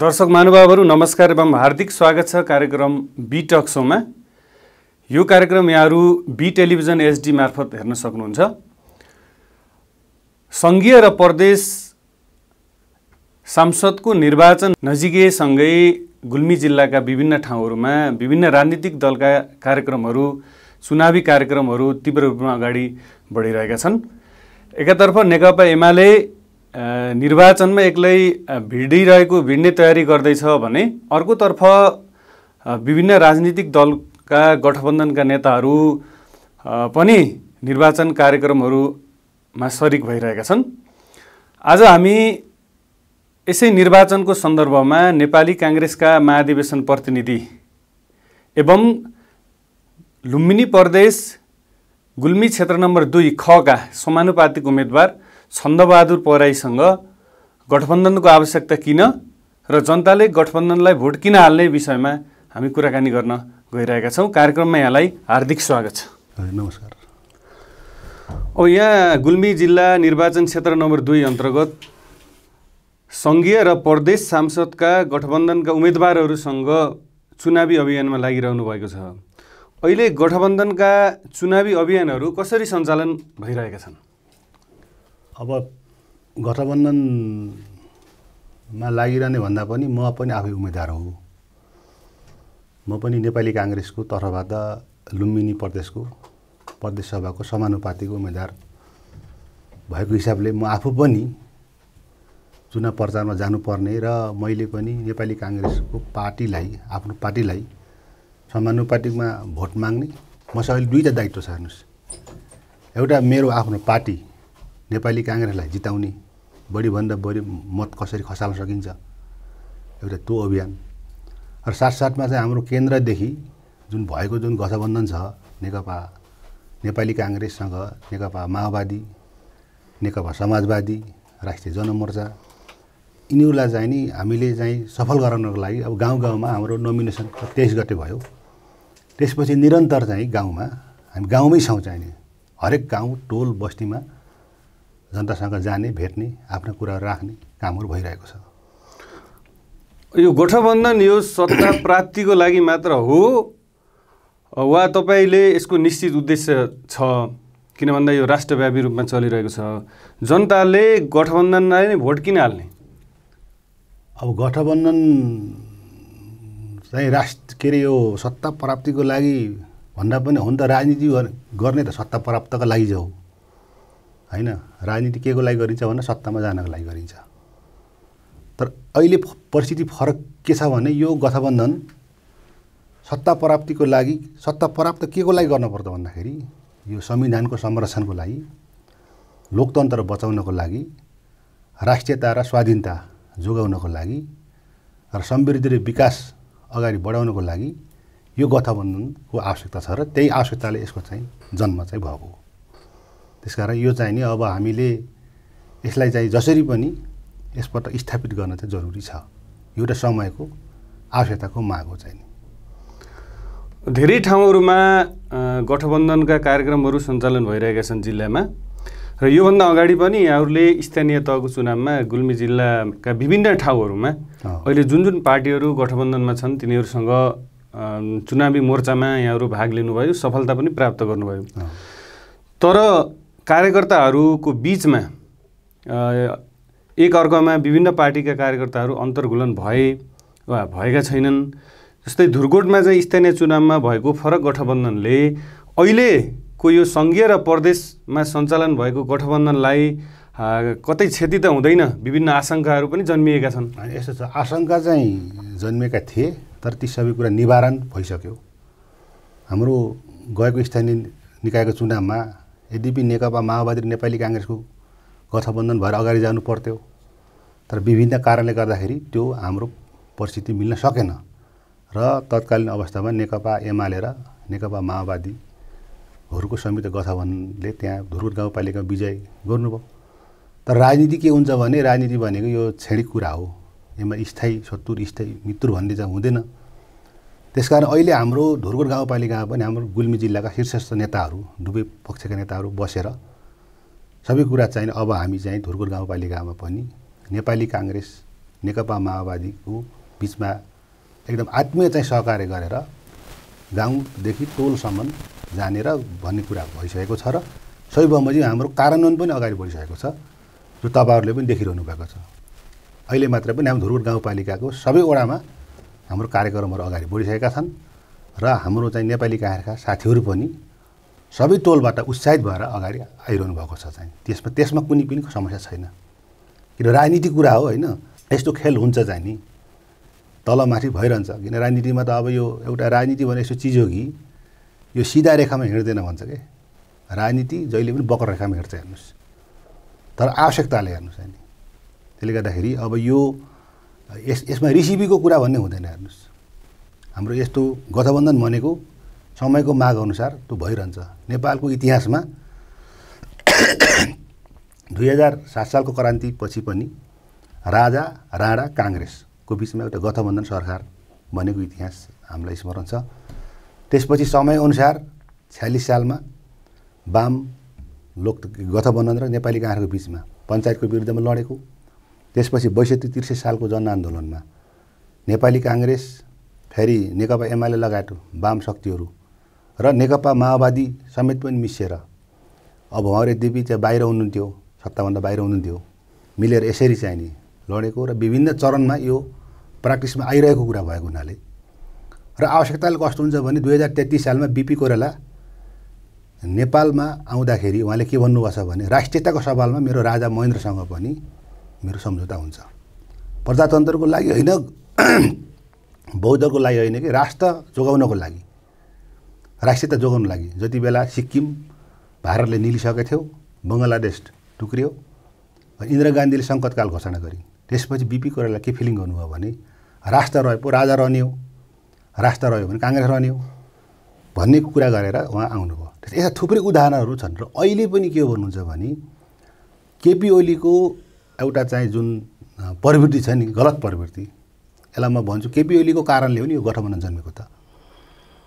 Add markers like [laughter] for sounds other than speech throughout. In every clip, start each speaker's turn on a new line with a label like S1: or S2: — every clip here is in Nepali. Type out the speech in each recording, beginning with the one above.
S1: दर्शक महानुभावहरू नमस्कार एवं हार्दिक स्वागत छ कार्यक्रम बी टक सोमा यो कार्यक्रम यहाँहरू बी टेलिभिजन एचडी मार्फत हेर्न सक्नुहुन्छ सङ्घीय र प्रदेश सांसदको निर्वाचन नजिकैसँगै गुल्मी जिल्लाका विभिन्न ठाउँहरूमा विभिन्न राजनीतिक दलका कार्यक्रमहरू चुनावी कार्यक्रमहरू तीव्र रूपमा अगाडि बढिरहेका छन् एकातर्फ नेकपा एमाले निर्वाचनमा एक्लै भिडिरहेको भिड्ने तयारी गर्दैछ भने अर्कोतर्फ विभिन्न राजनीतिक दलका गठबन्धनका नेताहरू पनि निर्वाचन कार्यक्रमहरूमा सरिक भइरहेका छन् आज हामी यसै निर्वाचनको सन्दर्भमा नेपाली काङ्ग्रेसका महाधिवेशन प्रतिनिधि एवं लुम्बिनी प्रदेश गुल्मी क्षेत्र नम्बर दुई खका समानुपातिक उम्मेदवार छन्दबहादुर पराईसँग गठबन्धनको आवश्यकता किन र जनताले गठबन्धनलाई भोट किन हाल्ने विषयमा हामी कुराकानी गर्न गइरहेका छौँ कार्यक्रममा यहाँलाई हार्दिक स्वागत छ नमस्कार अब यहाँ गुल्मी जिल्ला निर्वाचन क्षेत्र नम्बर दुई अन्तर्गत सङ्घीय र प्रदेश सांसदका गठबन्धनका उम्मेदवारहरूसँग चुनावी अभियानमा लागिरहनु भएको छ अहिले गठबन्धनका चुनावी अभियानहरू कसरी सञ्चालन भइरहेका छन्
S2: अब गठबन्धनमा लागिरहने भन्दा पनि म पनि आफै उम्मेदवार हो म पनि नेपाली काङ्ग्रेसको तर्फबाट लुम्बिनी प्रदेशको प्रदेश सभाको समानुपातिको उम्मेद्वार भएको हिसाबले म आफू पनि चुनाव प्रचारमा जानुपर्ने र मैले पनि नेपाली काङ्ग्रेसको पार्टीलाई आफ्नो पार्टीलाई समानुपातिकमा भोट माग्ने मसँग अहिले दुईवटा दायित्व छ हेर्नुहोस् एउटा मेरो आफ्नो पार्टी नेपाली काङ्ग्रेसलाई जिताउने बढीभन्दा बढी मत कसरी खसाल्न सकिन्छ एउटा त्यो अभियान र साथसाथमा चाहिँ हाम्रो केन्द्रदेखि जुन भएको जुन गठबन्धन छ नेकपा नेपाली काङ्ग्रेससँग नेकपा माओवादी नेकपा समाजवादी राष्ट्रिय जनमोर्चा यिनीहरूलाई चाहिँ नि हामीले चाहिँ सफल गराउनको लागि अब गाउँ गाउँमा हाम्रो नोमिनेसन तेइस गते भयो त्यसपछि निरन्तर चाहिँ गाउँमा हामी गाउँमै छौँ नि हरेक गाउँ टोल बस्तीमा जनतासँग जाने भेट्ने आफ्नो कुरा राख्ने कामहरू भइरहेको छ
S1: यो गठबन्धन यो सत्ता [coughs] प्राप्तिको लागि मात्र हो वा तपाईँले यसको निश्चित उद्देश्य छ किन भन्दा यो राष्ट्रव्यापी रूपमा चलिरहेको छ जनताले गठबन्धनलाई नै भोट किन हाल्ने
S2: अब गठबन्धन चाहिँ राष्ट्र के अरे यो सत्ता प्राप्तिको लागि भन्दा पनि हो त राजनीति गर्ने त सत्ता प्राप्तको लागि चाहिँ हो होइन राजनीति के को लागि गरिन्छ भने सत्तामा जानको लागि गरिन्छ तर अहिले परिस्थिति फरक के छ भने यो गठबन्धन सत्ता प्राप्तिको लागि सत्ता प्राप्त के को लागि गर्नुपर्छ भन्दाखेरि यो संविधानको संरक्षणको लागि लोकतन्त्र बचाउनको लागि राष्ट्रियता र स्वाधीनता जोगाउनको लागि र समृद्धि र विकास अगाडि बढाउनको लागि यो गठबन्धनको आवश्यकता छ र त्यही आवश्यकताले यसको चाहिँ जन्म चाहिँ भएको हो त्यस कारण यो चाहिँ नि अब हामीले यसलाई चाहिँ जसरी पनि यसबाट स्थापित गर्न चाहिँ जरुरी छ एउटा समयको आवश्यकताको माग हो चाहिँ
S1: नि धेरै ठाउँहरूमा गठबन्धनका कार्यक्रमहरू सञ्चालन भइरहेका छन् जिल्लामा र योभन्दा अगाडि पनि यहाँहरूले स्थानीय तहको चुनावमा गुल्मी जिल्लाका विभिन्न ठाउँहरूमा अहिले जुन जुन पार्टीहरू गठबन्धनमा छन् तिनीहरूसँग चुनावी मोर्चामा यहाँहरू भाग लिनुभयो सफलता पनि प्राप्त गर्नुभयो तर कार्यकर्ताहरूको बिचमा एक अर्कामा विभिन्न पार्टीका कार्यकर्ताहरू अन्तर्घुलन भए वा भएका छैनन् जस्तै धुर्कोटमा चाहिँ स्थानीय चुनावमा भएको फरक गठबन्धनले अहिलेको यो सङ्घीय र प्रदेशमा सञ्चालन भएको गठबन्धनलाई कतै क्षति त हुँदैन विभिन्न आशङ्काहरू पनि जन्मिएका छन्
S2: यस्तो छ आशङ्का चाहिँ जन्मिएका थिए तर ती सबै कुरा निवारण भइसक्यो हाम्रो गएको स्थानीय निकायको चुनावमा यद्यपि नेकपा माओवादी र नेपाली काङ्ग्रेसको गठबन्धन भएर अगाडि जानु पर्थ्यो तर विभिन्न कारणले गर्दाखेरि त्यो हाम्रो परिस्थिति मिल्न सकेन र तत्कालीन अवस्थामा नेकपा एमाले र नेकपा माओवादीहरूको संयुक्त गठबन्धनले त्यहाँ धुर्कुट गाउँपालिका विजय गर्नुभयो तर राजनीति के हुन्छ भने राजनीति भनेको यो छेडी कुरा हो यसमा स्थायी शत्रु स्थायी मित्र भन्ने चाहिँ हुँदैन त्यसकारण अहिले हाम्रो धुर्कोट गाउँपालिकामा पनि हाम्रो गुल्मी जिल्लाका शीर्षस्थ नेताहरू दुवै पक्षका नेताहरू बसेर सबै कुरा चाहिँ अब हामी चाहिँ धुर्कोट गाउँपालिकामा पनि नेपाली काङ्ग्रेस नेकपा माओवादीको बिचमा एकदम आत्मीय चाहिँ सहकार्य गरेर गाउँदेखि टोलसम्म जानेर भन्ने कुरा भइसकेको छ र सबै चाहिँ हाम्रो कार्यान्वयन पनि अगाडि बढिसकेको छ जो तपाईँहरूले पनि देखिरहनु भएको छ अहिले मात्र पनि हाम्रो धुर्कोट गाउँपालिकाको सबैवटामा हाम्रो कार्यक्रमहरू अगाडि बढिसकेका छन् र हाम्रो चाहिँ नेपाली गायकका साथीहरू पनि सबै टोलबाट उत्साहित भएर अगाडि आइरहनु भएको छ चाहिँ त्यसमा त्यसमा कुनै पनि समस्या छैन किन राजनीति कुरा हो होइन यस्तो खेल हुन्छ चाहिँ नि तलमाथि भइरहन्छ किन राजनीतिमा त अब यो एउटा राजनीति भने यस्तो चिज हो कि यो सिधा रेखामा हिँड्दैन भन्छ के राजनीति जहिले पनि बकर रेखामा हिँड्छ हेर्नुहोस् तर आवश्यकताले हेर्नुहोस् अनि त्यसले गर्दाखेरि अब यो यस यसमा रिसिपीको कुरा भन्ने हुँदैन हेर्नुहोस् हाम्रो यस्तो गठबन्धन भनेको समयको माग अनुसार त्यो भइरहन्छ नेपालको इतिहासमा [coughs] दुई हजार सात सालको क्रान्तिपछि पनि राजा राणा काङ्ग्रेसको बिचमा एउटा गठबन्धन सरकार भनेको इतिहास हामीलाई स्मरण छ त्यसपछि समयअनुसार छ्यालिस सालमा वाम लोक गठबन्धन र नेपाली काङ्ग्रेसको बिचमा पञ्चायतको विरुद्धमा लडेको त्यसपछि बैसठी त्रिसठी सालको जनआन्दोलनमा नेपाली काङ्ग्रेस फेरि नेकपा एमाले लगायत वाम शक्तिहरू र नेकपा माओवादी समेत पनि मिसिएर अब हरे देवी चाहिँ बाहिर हुनुहुन्थ्यो सत्ताभन्दा बाहिर हुनुहुन्थ्यो मिलेर यसरी चाहिँ नि लडेको र विभिन्न चरणमा यो प्र्याक्टिसमा आइरहेको कुरा भएको हुनाले र आवश्यकताले कस्तो हुन्छ भने दुई हजार तेत्तिस सालमा बिपी कोरेला नेपालमा आउँदाखेरि उहाँले के भन्नुभएको छ भने राष्ट्रियताको सवालमा मेरो राजा महेन्द्रसँग पनि मेरो सम्झौता हुन्छ प्रजातन्त्रको लागि होइन [clears throat] बौद्धको लागि होइन कि राष्ट्र जोगाउनको लागि राष्ट्रियता जोगाउनको लागि जति बेला सिक्किम भारतले निलिसकेको थियो बङ्गलादेश टुक्रियो इन्दिरा गान्धीले सङ्कटकाल घोषणा गरे त्यसपछि बिपी कोरालाई के फिलिङ गर्नुभयो भने राष्ट्र रह्यो पो राजा रहने हो राष्ट्र रह्यो भने काङ्ग्रेस रहने हो भन्ने कुरा गरेर उहाँ आउनुभयो यस्ता थुप्रै उदाहरणहरू छन् र अहिले पनि के भन्नुहुन्छ भने केपी ओलीको एउटा चाहिँ जुन प्रवृत्ति छ नि गलत प्रवृत्ति यसलाई म भन्छु केपी ओलीको कारणले हो नि यो गठबन्धन जन्मेको त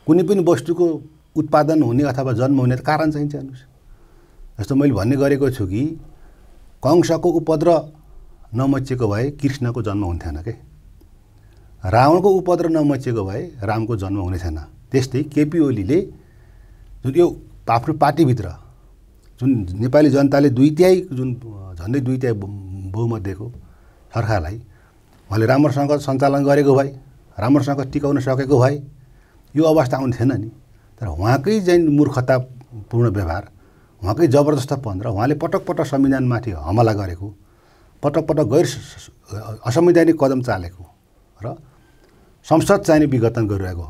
S2: कुनै पनि वस्तुको उत्पादन हुने अथवा जन्म हुने त कारण चाहिन्छ हेर्नुहोस् जस्तो मैले भन्ने गरेको छु कि कंसको उपद्र नमचिएको भए कृष्णको जन्म हुन्थेन के रावणको उपद्र नमचिएको भए रामको जन्म हुने थिएन त्यस्तै केपी ओलीले जुन यो आफ्नो पार्टीभित्र जुन नेपाली जनताले दुई तिहाई जुन झन्डै दुई तिहाई बहुमध्येको सरकारलाई उहाँले राम्रोसँग सञ्चालन गरेको भए राम्रोसँग टिकाउन सकेको भए यो अवस्था आउनु थिएन नि तर उहाँकै चाहिँ मूर्खतापूर्ण व्यवहार उहाँकै जबरजस्तपन र उहाँले पटक पटक संविधानमाथि हमला गरेको पटक पटक गैर असंवैधानिक कदम चालेको र संसद चाहिने विघटन गरिरहेको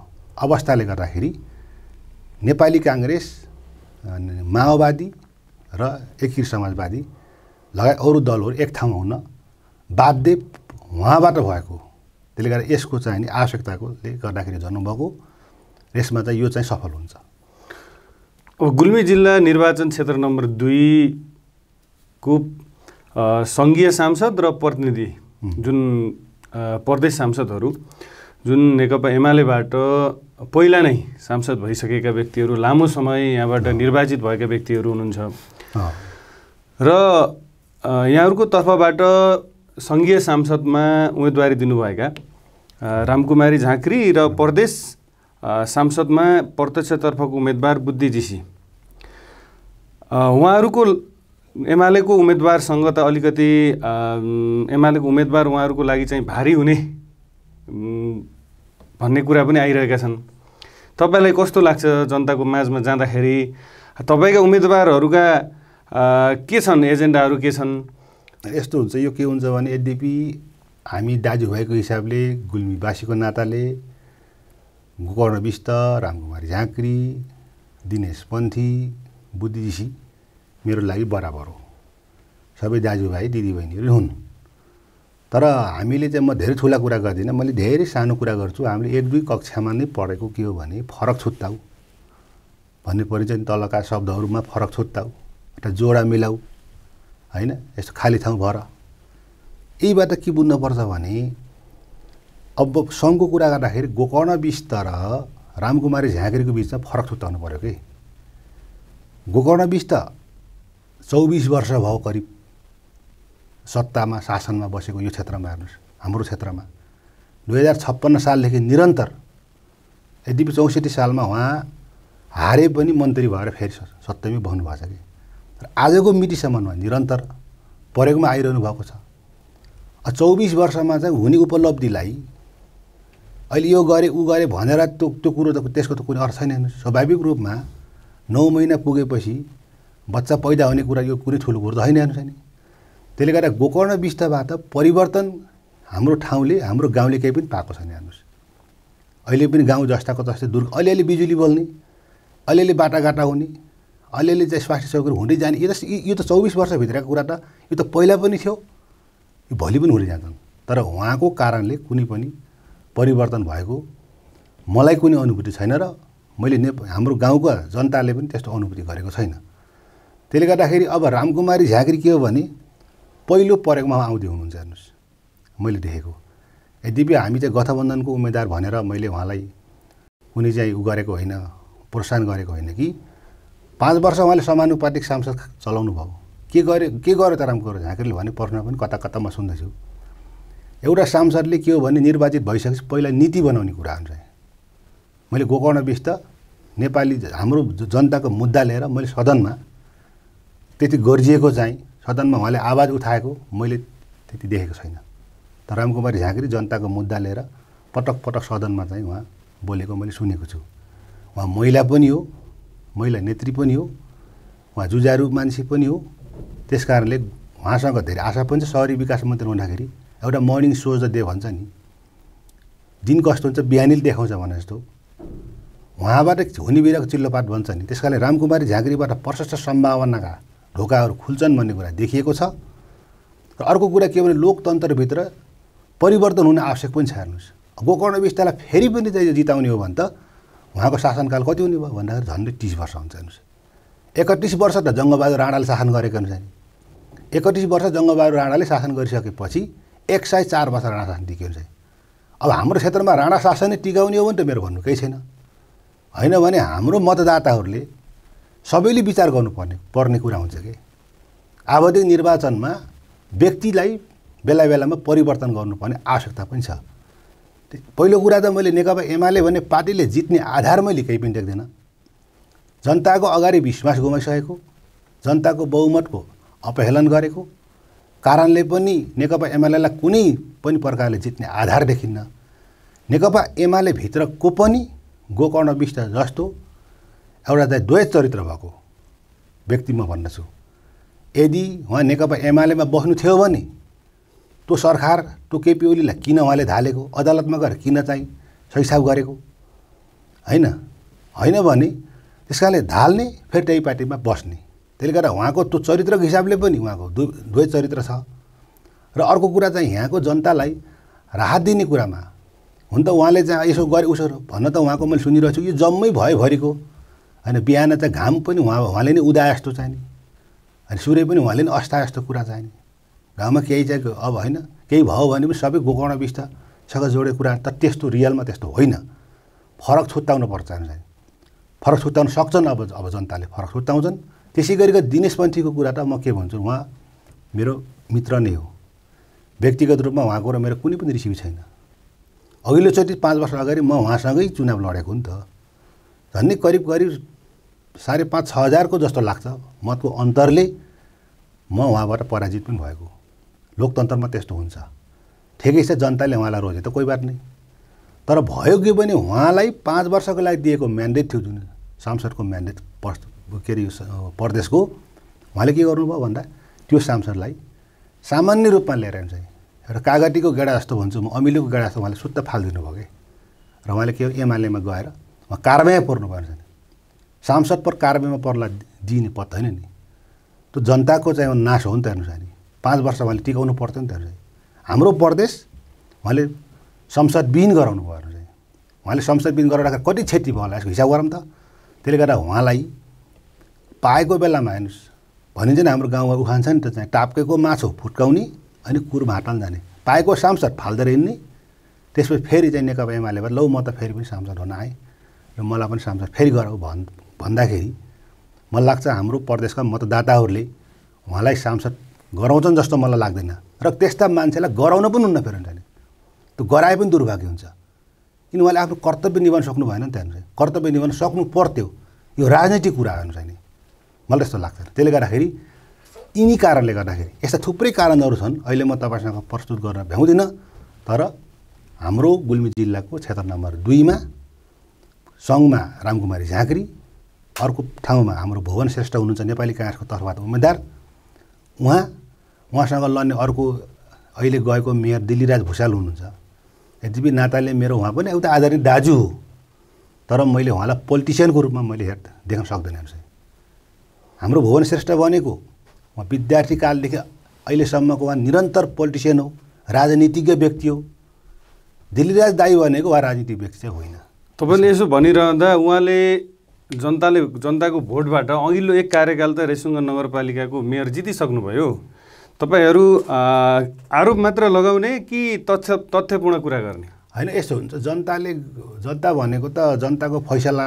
S2: अवस्थाले गर्दाखेरि नेपाली काङ्ग्रेस माओवादी र एकी समाजवादी लगायत अरू दलहरू एक ठाउँमा हुन बाध्य उहाँबाट भएको त्यसले गर्दा यसको चाहिँ नि आवश्यकताकोले गर्दाखेरि जन्मभएको यसमा चाहिँ यो चाहिँ सफल हुन्छ
S1: अब गुल्मी जिल्ला निर्वाचन क्षेत्र नम्बर दुईको सङ्घीय सांसद र प्रतिनिधि जुन प्रदेश सांसदहरू जुन नेकपा एमालेबाट पहिला नै सांसद भइसकेका व्यक्तिहरू लामो समय यहाँबाट निर्वाचित भएका व्यक्तिहरू हुनुहुन्छ र यहाँहरूको तर्फबाट सङ्घीय सांसदमा उम्मेदवारी दिनुभएका रामकुमारी झाँक्री र प्रदेश सांसदमा प्रत्यक्षतर्फको उम्मेदवार बुद्धि उहाँहरूको एमालेको उम्मेदवारसँग त अलिकति एमालेको उम्मेदवार उहाँहरूको लागि चाहिँ भारी हुने भन्ने कुरा पनि आइरहेका छन् तपाईँलाई कस्तो लाग्छ जनताको माझमा जाँदाखेरि तपाईँका उम्मेदवारहरूका के छन् एजेन्डाहरू के छन् यस्तो हुन्छ यो के हुन्छ भने यद्यपि हामी दाजु भएको हिसाबले
S2: गुल्मीवासीको नाताले गोकर्ण विष्ट रामकुमारी झाँक्री दिनेश पन्थी बुद्धिजीषी मेरो लागि बराबर हो सबै दाजुभाइ दिदीबहिनीहरू हुन् तर हामीले चाहिँ म धेरै ठुला कुरा गर्दिनँ मैले धेरै सानो कुरा गर्छु हामीले एक दुई कक्षामा नै पढेको के हो भने फरक छुट्टाउ भन्ने चाहिँ तलका शब्दहरूमा फरक छुत्ताऊ एउटा जोडा मिलाऊ होइन यस्तो खाली ठाउँ भर यहीबाट के बुझ्नुपर्छ भने अब सङ्घको कुरा गर्दाखेरि गोकर्ण बिच तर रामकुमारी झाँक्रीको बिचमा फरक छुट्याउनु पऱ्यो कि गोकर्ण बिच त चौबिस वर्ष भयो करिब सत्तामा शासनमा बसेको यो क्षेत्रमा हेर्नुहोस् हाम्रो क्षेत्रमा दुई हजार छप्पन्न सालदेखि निरन्तर यद्यपि चौसठी सालमा उहाँ हारे पनि मन्त्री भएर फेरि सत्तमै बस्नुभएको छ कि आजको मितिसम्म निरन्तर प्रयोगमा आइरहनु भएको छ चौबिस वर्षमा चाहिँ हुने उपलब्धिलाई अहिले यो गरेँ ऊ गरेँ भनेर त्यो त्यो कुरो त त्यसको त कुनै अर्थ छैन स्वाभाविक रूपमा नौ महिना पुगेपछि बच्चा पैदा हुने कुरा यो कुनै ठुलो कुरो त होइन हेर्नुहोस् नि त्यसले गर्दा गोकर्ण विष्टबाट परिवर्तन हाम्रो ठाउँले हाम्रो गाउँले केही पनि पाएको छैन हेर्नुहोस् अहिले पनि गाउँ जस्ताको जस्तै दुर्ग अलिअलि बिजुली बोल्ने अलिअलि बाटाघाटा हुने अलिअलि चाहिँ स्वास्थ्य सहयोग हुँदै जाने यो त यो त चौबिस वर्षभित्रको कुरा त यो त पहिला पनि थियो यो भोलि पनि हुँदै जान्छन् तर उहाँको कारणले कुनै पनि परिवर्तन भएको मलाई कुनै अनुभूति छैन र मैले ने हाम्रो गाउँका जनताले पनि त्यस्तो अनुभूति गरेको छैन त्यसले गर्दाखेरि अब रामकुमारी झ्याक्री के हो भने पहिलो परेकोमा आउँदै हुनुहुन्छ हेर्नुहोस् मैले देखेको यद्यपि हामी चाहिँ गठबन्धनको उम्मेदवार भनेर मैले उहाँलाई कुनै चाहिँ उ गरेको होइन प्रोत्साहन गरेको होइन कि पाँच वर्ष उहाँले समानुपातिक सांसद चलाउनु भयो के गर्यो के गर्यो त कुरो झाँक्रीले भने प्रश्न पनि कता कता म सुन्दैछु एउटा सांसदले के हो भने निर्वाचित भइसकेपछि पहिला नीति बनाउने कुरा हुन्छ मैले गोकर्ण विष्ट नेपाली हाम्रो जनताको मुद्दा लिएर मैले सदनमा त्यति गर्जिएको चाहिँ सदनमा उहाँले आवाज उठाएको मैले त्यति देखेको छैन तर रामकुमारी झाँक्री जनताको मुद्दा लिएर पटक पटक सदनमा चाहिँ उहाँ बोलेको मैले सुनेको छु उहाँ महिला पनि हो महिला नेत्री पनि हो उहाँ जुजारू मान्छे पनि हो त्यस कारणले उहाँसँग धेरै आशा पनि छ सहरी विकास मन्त्री हुँदाखेरि एउटा मर्निङ सो त भन्छ नि दिन कस्तो हुन्छ बिहानी देखाउँछ भने जस्तो उहाँबाट हुने बिराको चिल्लोपाट भन्छ नि त्यस कारणले रामकुमारी झाँक्रीबाट प्रशस्त सम्भावनाका ढोकाहरू खुल्छन् भन्ने कुरा देखिएको छ र अर्को कुरा के भने लोकतन्त्रभित्र परिवर्तन हुन आवश्यक पनि छ हेर्नुहोस् गोकर्ण विस्तारलाई फेरि पनि जिताउने हो भने त उहाँको शासनकाल कति हुने भयो भन्दाखेरि झन्डै तिस वर्ष हुन्छ हेर्नुहोस् एकतिस वर्ष त जङ्गबहादुर राणाले शासन गरेको हुन्छ नि एकतिस वर्ष जङ्गबहादुर राणाले शासन गरिसकेपछि एक सय चार वर्ष राणा शासन टिक्यो हुन्छ अब हाम्रो क्षेत्रमा राणा शासनै टिकाउने हो भने त मेरो भन्नु केही छैन होइन भने हाम्रो मतदाताहरूले सबैले विचार गर्नुपर्ने पर्ने कुरा हुन्छ कि आवधिक निर्वाचनमा व्यक्तिलाई बेला बेलामा परिवर्तन गर्नुपर्ने आवश्यकता पनि छ पहिलो कुरा त मैले नेकपा एमाले भने पार्टीले जित्ने आधार मैले केही पनि देख्दिनँ जनताको अगाडि विश्वास गुमाइसकेको जनताको बहुमतको अपहेलन गरेको कारणले पनि नेकपा एमालेलाई कुनै पनि प्रकारले जित्ने आधार देखिन्न नेकपा एमाले को पनि गोकर्ण विष्ट जस्तो एउटा चाहिँ द्वैत चरित्र भएको व्यक्ति म भन्दछु यदि उहाँ नेकपा एमालेमा बस्नु थियो भने त्यो सरकार त्यो केपी ओलीलाई किन उहाँले ढालेको अदालतमा गएर किन चाहिँ सहिसाब गरेको होइन होइन भने त्यस कारणले ढाल्ने फेरि त्यही पार्टीमा बस्ने त्यसले गर्दा उहाँको त्यो चरित्रको हिसाबले पनि उहाँको दु दुवै चरित्र छ र अर्को कुरा चाहिँ यहाँको जनतालाई राहत दिने कुरामा हुन त उहाँले चाहिँ यसो गरे उसो भन्न त उहाँको मैले सुनिरहेको छु यो जम्मै भयोभरिको होइन बिहान चाहिँ घाम पनि उहाँ उहाँले नै उदा जस्तो चाहिने अनि सूर्य पनि उहाँले नै अस्ता जस्तो कुरा चाहिने घाउमा केही चाहिँ अब होइन केही भयो भने पनि सबै गोकर्ण विष्ठसँग जोडेको कुरा त त्यस्तो रियलमा त्यस्तो होइन फरक छुत्ताउनु पर्छ हामीलाई फरक छुट्याउन सक्छन् अब अब जनताले फरक छुत्ताउँछन् त्यसै गरिको दिनेश पन्थीको कुरा त म के भन्छु उहाँ मेरो मित्र नै हो व्यक्तिगत रूपमा उहाँको र मेरो कुनै पनि रिसिभ छैन अघिल्लोचोटि पाँच वर्ष अगाडि म उहाँसँगै चुनाव लडेको नि त झन् करिब करिब साढे पाँच छ हजारको जस्तो लाग्छ मतको अन्तरले म उहाँबाट पराजित पनि भएको लोकतन्त्रमा त्यस्तो हुन्छ ठिकै छ जनताले उहाँलाई रोजे त कोही बात नै तर भयो कि पनि उहाँलाई पाँच वर्षको लागि दिएको म्यान्डेट थियो जुन सांसदको म्यान्डेट के अरे प्रदेशको उहाँले के गर्नुभयो भन्दा त्यो सांसदलाई सामान्य रूपमा ल्याएर चाहिँ र कागतीको गेडा जस्तो भन्छु म अमिलोको गेडा जस्तो उहाँले सुत्त फालिदिनु भयो कि र उहाँले के एमआलएमा गएर उहाँ कारवाही पर्नु भएन सांसद पर कारवाहीमा पर्ला दिने पत्त होइन नि त्यो जनताको चाहिँ नाश हो नि त हेर्नुहोस् हामी पाँच वर्ष उहाँले टिकाउनु पर्थ्यो नि त हाम्रो प्रदेश उहाँले संसदविहीन गराउनु भयो चाहिँ उहाँले संसदविहीन गराउँदा कति क्षति भयो होला यसको हिसाब गरौँ त त्यसले गर्दा उहाँलाई पाएको बेलामा हेर्नुहोस् भनिन्छ नि हाम्रो गाउँमा उखान छ नि त चाहिँ टाप्केको माछो फुटकाउने अनि कुर भाटान जाने पाएको सांसद फाल्दै हिँड्ने त्यसपछि फेरि चाहिँ नेकपा भयो लौ म त फेरि पनि सांसद हुन आएँ र मलाई पनि सांसद फेरि गरौँ भन् भन्दाखेरि मलाई लाग्छ हाम्रो प्रदेशका मतदाताहरूले उहाँलाई सांसद गराउँछन् जस्तो मलाई लाग्दैन र त्यस्ता मान्छेलाई गराउन पनि हुन्न फेरि त्यहाँनिर त्यो गराए पनि दुर्भाग्य हुन्छ किन उहाँले आफ्नो कर्तव्य निभाउन सक्नु भएन नि त्यहाँनिर कर्तव्य निभाउन सक्नु पर्थ्यो यो राजनैतिक कुरा हो नि मलाई त्यस्तो लाग्छ त्यसले गर्दाखेरि यिनी कारणले गर्दाखेरि यस्ता थुप्रै कारणहरू छन् अहिले म तपाईँसँग प्रस्तुत गर्न भ्याउँदिनँ तर हाम्रो गुल्मी जिल्लाको क्षेत्र नम्बर दुईमा सङ्घमा रामकुमारी झाँक्री अर्को ठाउँमा हाम्रो भुवन श्रेष्ठ हुनुहुन्छ नेपाली काङ्ग्रेसको तर्फबाट उम्मेदवार उहाँ उहाँसँग लड्ने अर्को अहिले गएको मेयर दिल्लीराज भुषाल हुनुहुन्छ यद्यपि नाताले मेरो उहाँ पनि एउटा आधारित दाजु हो तर मैले उहाँलाई पोलिटिसियनको रूपमा मैले हेर् देख्न सक्दैन चाहिँ हाम्रो भुवन श्रेष्ठ बनेको उहाँ विद्यार्थी कालदेखि अहिलेसम्मको उहाँ निरन्तर पोलिटिसियन हो राजनीतिज्ञ व्यक्ति हो दिल्लीराज दाई भनेको उहाँ राजनीतिक व्यक्ति चाहिँ होइन
S1: तपाईँले यसो भनिरहँदा उहाँले जनताले जनताको भोटबाट अघिल्लो एक कार्यकाल त रेसुङ्गा नगरपालिकाको मेयर जितिसक्नुभयो तपाईँहरू आरोप मात्र लगाउने कि तथ्य तथ्यपूर्ण कुरा गर्ने
S2: होइन यस्तो हुन्छ जनताले जनता भनेको त जनताको फैसला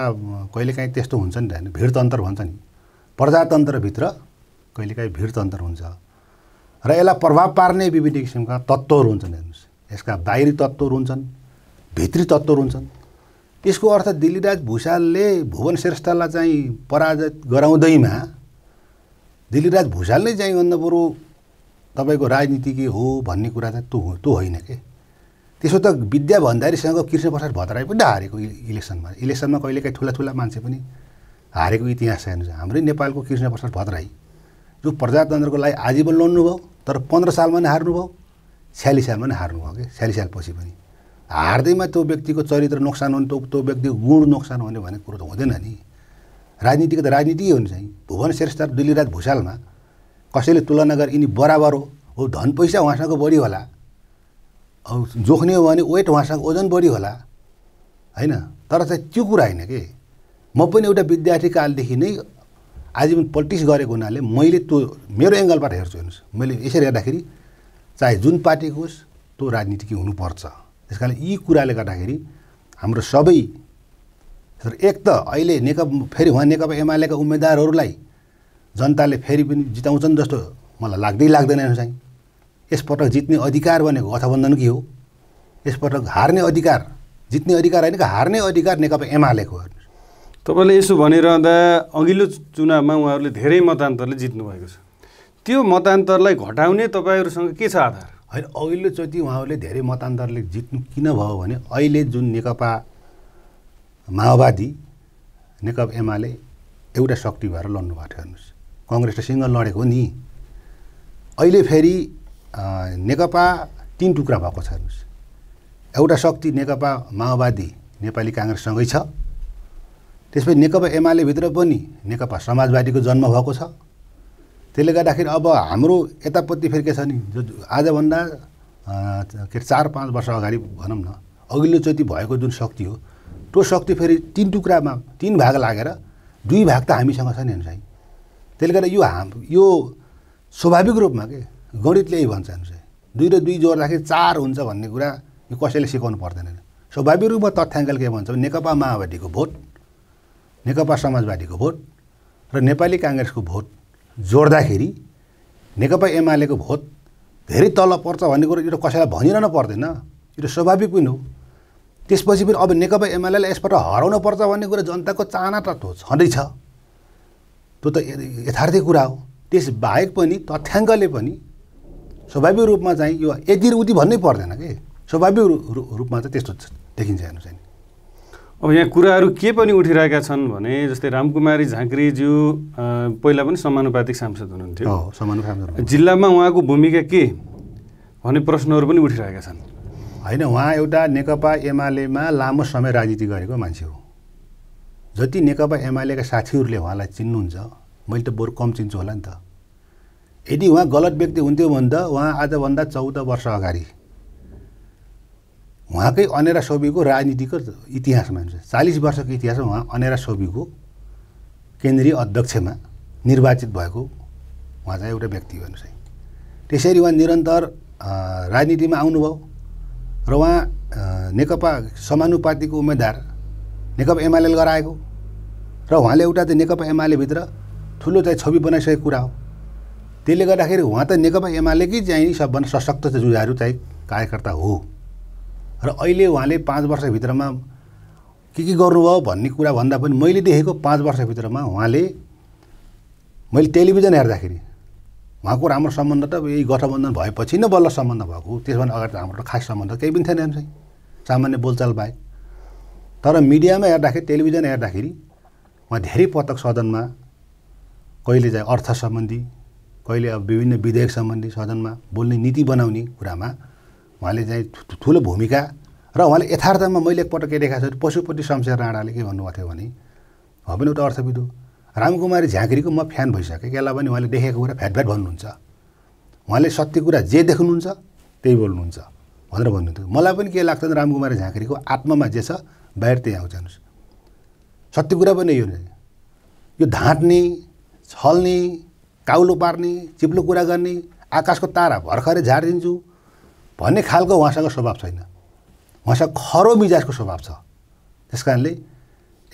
S2: कहिलेकाहीँ त्यस्तो हुन्छ नि त होइन भिडतन्त्र भन्छ नि प्रजातन्त्रभित्र कहिलेकाहीँ भिडतन्त्र हुन्छ र यसलाई प्रभाव पार्ने विभिन्न किसिमका तत्त्वहरू हुन्छन् हेर्नुहोस् यसका बाहिरी तत्त्वहरू हुन्छन् भित्री तत्त्वहरू हुन्छन् यसको अर्थ दिल्लीराज भुषालले भुवन श्रेष्ठलाई चाहिँ पराजित गराउँदैमा दिल्लीराज भुषालले चाहिँ भन्दा बरु तपाईँको राजनीति के हो भन्ने कुरा त त्यो त्यो होइन के त्यसो त विद्या भण्डारीसँग कृष्णप्रसाद भट्टराई पनि हारेको इलेक्सनमा इलेक्सनमा कहिलेकाहीँ ठुला ठुला मान्छे पनि हारेको इतिहास छैन हाम्रै नेपालको कृष्ण प्रसाद भट्टराई जो प्रजातन्त्रको लागि आजीवन लड्नुभयो तर पन्ध्र सालमा नै हार्नुभयो छ्यालिस सालमा नै हार्नुभयो कि छ्यालिस सालपछि पनि हार्दैमा त्यो व्यक्तिको चरित्र नोक्सान हुने त्यो त्यो व्यक्तिको गुण नोक्सान हुने भन्ने कुरो त हुँदैन नि राजनीतिको त राजनीति हुन्छ नि भुवन श्रेष्ठ दिल्लीराज भुषालमा कसैले तुलना गरे यिनी बराबर हो हो धन पैसा उहाँसँग बढी होला जोख्ने हो भने वेट उहाँसँग ओजन बढी होला होइन तर चाहिँ त्यो कुरा होइन कि म पनि एउटा विद्यार्थी कालदेखि नै आज पनि पोलिटिक्स गरेको हुनाले मैले त्यो मेरो एङ्गलबाट हेर्छु हेर्नुहोस् मैले यसरी हेर्दाखेरि चाहे जुन पार्टीको होस् त्यो राजनीति हुनुपर्छ त्यस कारणले यी कुराले गर्दाखेरि हाम्रो सबै एक त अहिले नेकपा फेरि उहाँ नेकपा एमालेका उम्मेदवारहरूलाई जनताले फेरि पनि जिताउँछन् जस्तो मलाई लाग्दै लाग्दैन चाहिँ यसपटक जित्ने अधिकार भनेको गठबन्धनकै हो यसपटक हार्ने अधिकार जित्ने अधिकार होइन हार्ने अधिकार नेकपा एमालेको हो
S1: तपाईँले यसो भनिरहँदा अघिल्लो चुनावमा उहाँहरूले धेरै मतान्तरले जित्नुभएको छ त्यो मतान्तरलाई घटाउने तपाईँहरूसँग के छ आधार
S2: होइन अघिल्लोचोटि उहाँहरूले धेरै मतान्तरले जित्नु किन भयो भने अहिले जुन नेकपा माओवादी नेकपा एमाले एउटा शक्ति भएर लड्नु भएको थियो हेर्नुहोस् कङ्ग्रेसले सिङ्ग लडेको नि अहिले फेरि नेकपा तिन टुक्रा भएको छ हेर्नुहोस् एउटा शक्ति नेकपा माओवादी नेपाली काङ्ग्रेससँगै छ त्यसपछि नेकपा एमालेभित्र पनि नेकपा समाजवादीको जन्म भएको छ त्यसले गर्दाखेरि अब हाम्रो यतापट्टि फेरि के छ नि जो आजभन्दा के अरे चार पाँच वर्ष अगाडि भनौँ न अघिल्लोचोटि भएको जुन शक्ति हो त्यो शक्ति फेरि तिन टुक्रामा तिन भाग लागेर दुई भाग त हामीसँग छ नि हेर्नुहोस् है त्यसले गर्दा यो हाम यो स्वाभाविक रूपमा के गणितले यही भन्छ हेर्नुहोस् दुई र दुई जोड्दाखेरि चार हुन्छ भन्ने कुरा यो कसैले सिकाउनु पर्दैन स्वाभाविक रूपमा तथ्याङ्कले के भन्छ नेकपा माओवादीको भोट नेकपा समाजवादीको भोट र नेपाली काङ्ग्रेसको भोट जोड्दाखेरि नेकपा एमालेको भोट धेरै तल पर्छ भन्ने कुरो यो त कसैलाई भनिरहनु पर्दैन यो त स्वाभाविक पनि हो त्यसपछि पनि अब नेकपा एमाले यसबाट हराउनु पर्छ भन्ने कुरा जनताको चाहना त छँदैछ त्यो त यथार्थ कुरा हो त्यसबाहेक पनि तथ्याङ्कले पनि स्वाभाविक रूपमा चाहिँ यो यति उति भन्नै पर्दैन कि स्वाभाविक रूपमा चाहिँ त्यस्तो
S1: देखिन्छ हेर्नु चाहिँ अब यहाँ कुराहरू के पनि उठिरहेका छन् भने जस्तै रामकुमारी झाँक्रीज्यू पहिला पनि समानुपातिक सांसद
S2: हुनुहुन्थ्यो
S1: जिल्लामा उहाँको भूमिका के भन्ने प्रश्नहरू पनि उठिरहेका छन्
S2: होइन उहाँ एउटा नेकपा एमालेमा लामो समय राजनीति गरेको मान्छे हो जति नेकपा एमालेका साथीहरूले उहाँलाई चिन्नुहुन्छ मैले त बोर कम चिन्छु होला नि त यदि उहाँ गलत व्यक्ति हुन्थ्यो भने त उहाँ आजभन्दा चौध वर्ष अगाडि उहाँकै अनेरा सोबीको राजनीतिको इतिहासमा चालिस वर्षको इतिहासमा उहाँ अनेरा सोबीको केन्द्रीय अध्यक्षमा निर्वाचित भएको उहाँ चाहिँ एउटा व्यक्ति भन्नुहोस् है त्यसरी उहाँ निरन्तर राजनीतिमा आउनुभयो र उहाँ नेकपा समानुपातिको उम्मेद्वार नेकपा एमाले गराएको र उहाँले एउटा चाहिँ नेकपा एमालेभित्र ठुलो चाहिँ छवि बनाइसकेको कुरा हो त्यसले गर्दाखेरि उहाँ त नेकपा एमालेकै चाहिँ सबभन्दा सशक्त चाहिँ चाहिँ कार्यकर्ता हो र अहिले उहाँले पाँच वर्षभित्रमा के के गर्नुभयो भन्ने कुरा भन्दा पनि मैले देखेको पाँच वर्षभित्रमा उहाँले मैले टेलिभिजन हेर्दाखेरि उहाँको राम्रो सम्बन्ध त यही गठबन्धन भएपछि नै बल्ल सम्बन्ध भएको त्यसभन्दा अगाडि त हाम्रो खास सम्बन्ध केही पनि थिएन चाहिँ सामान्य बोलचाल बाहेक तर मिडियामा हेर्दाखेरि टेलिभिजन हेर्दाखेरि उहाँ धेरै पटक सदनमा कहिले चाहिँ अर्थ सम्बन्धी कहिले अब विभिन्न विधेयक सम्बन्धी सदनमा बोल्ने नीति बनाउने कुरामा उहाँले चाहिँ ठुलो भूमिका र उहाँले यथार्थमा मैले एकपटक के देखाएको छु पशुपति शमशेर राणाले के भन्नुभएको थियो भने उहाँ पनि एउटा अर्थविद हो रामकुमारी झाँक्रीको म फ्यान भइसकेँ यसलाई पनि उहाँले देखेको कुरा फ्याटफ्याट भन्नुहुन्छ उहाँले सत्य कुरा जे देख्नुहुन्छ त्यही बोल्नुहुन्छ भनेर भन्नुहुन्थ्यो मलाई पनि के लाग्छ रामकुमारी झाँक्रीको आत्मामा जे छ बाहिर त्यही आउँछ हेर्नुहोस् सत्य कुरा पनि यो यो ढाँट्ने छल्ने काउलो पार्ने चिप्लो कुरा गर्ने आकाशको तारा भर्खरै झारिदिन्छु भन्ने खालको उहाँसँग स्वभाव छैन उहाँसँग खरो मिजाजको स्वभाव छ त्यस कारणले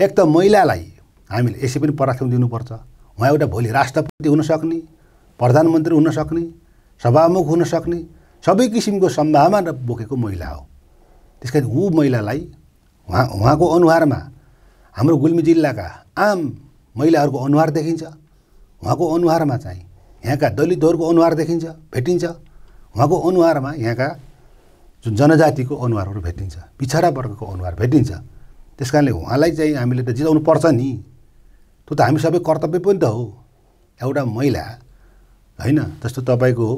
S2: एक त महिलालाई हामीले यसै पनि पराक्रम दिनुपर्छ उहाँ एउटा भोलि राष्ट्रपति हुनसक्ने प्रधानमन्त्री हुनसक्ने सभामुख हुनसक्ने सबै किसिमको सम्भावना बोकेको महिला हो त्यस कारण ऊ महिलालाई उहाँ उहाँको अनुहारमा हाम्रो गुल्मी जिल्लाका आम महिलाहरूको अनुहार देखिन्छ उहाँको अनुहारमा चाहिँ यहाँका दलितहरूको अनुहार देखिन्छ भेटिन्छ उहाँको अनुहारमा यहाँका जुन जनजातिको अनुहारहरू भेटिन्छ पिछडा वर्गको अनुहार भेटिन्छ त्यस कारणले उहाँलाई चाहिँ हामीले त जिताउनु पर्छ नि त्यो त हामी सबै कर्तव्य पनि त हो एउटा महिला होइन जस्तो तपाईँको